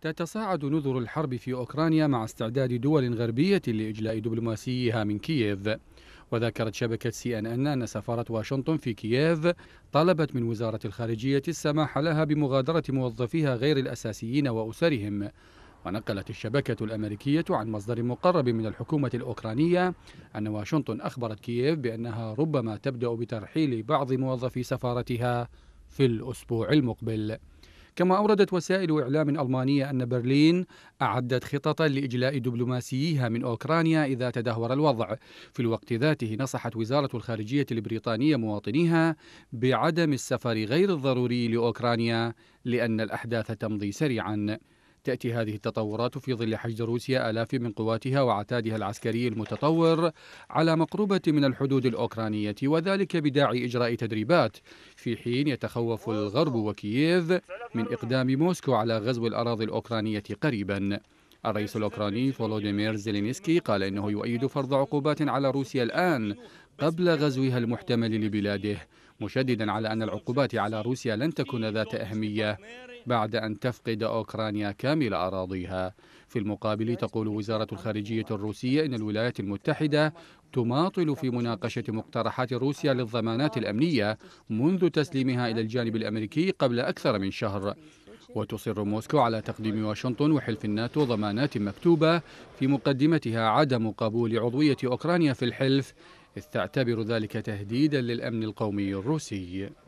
تتصاعد نذر الحرب في أوكرانيا مع استعداد دول غربية لإجلاء دبلوماسيها من كييف وذكرت شبكة سي أن أن أن سفارة واشنطن في كييف طلبت من وزارة الخارجية السماح لها بمغادرة موظفيها غير الأساسيين وأسرهم ونقلت الشبكة الأمريكية عن مصدر مقرب من الحكومة الأوكرانية أن واشنطن أخبرت كييف بأنها ربما تبدأ بترحيل بعض موظفي سفارتها في الأسبوع المقبل كما أوردت وسائل إعلام ألمانية أن برلين أعدت خططا لإجلاء دبلوماسييها من أوكرانيا إذا تدهور الوضع في الوقت ذاته نصحت وزارة الخارجية البريطانية مواطنيها بعدم السفر غير الضروري لأوكرانيا لأن الأحداث تمضي سريعا تأتي هذه التطورات في ظل حشد روسيا آلاف من قواتها وعتادها العسكري المتطور على مقربة من الحدود الأوكرانية وذلك بداعي إجراء تدريبات في حين يتخوف الغرب وكييف من إقدام موسكو على غزو الأراضي الأوكرانية قريباً الرئيس الأوكراني فولوديمير زيلينسكي قال إنه يؤيد فرض عقوبات على روسيا الآن قبل غزوها المحتمل لبلاده مشددا على أن العقوبات على روسيا لن تكون ذات أهمية بعد أن تفقد أوكرانيا كامل أراضيها في المقابل تقول وزارة الخارجية الروسية إن الولايات المتحدة تماطل في مناقشة مقترحات روسيا للضمانات الأمنية منذ تسليمها إلى الجانب الأمريكي قبل أكثر من شهر وتصر موسكو على تقديم واشنطن وحلف الناتو ضمانات مكتوبة في مقدمتها عدم قبول عضوية أوكرانيا في الحلف إذ تعتبر ذلك تهديدا للأمن القومي الروسي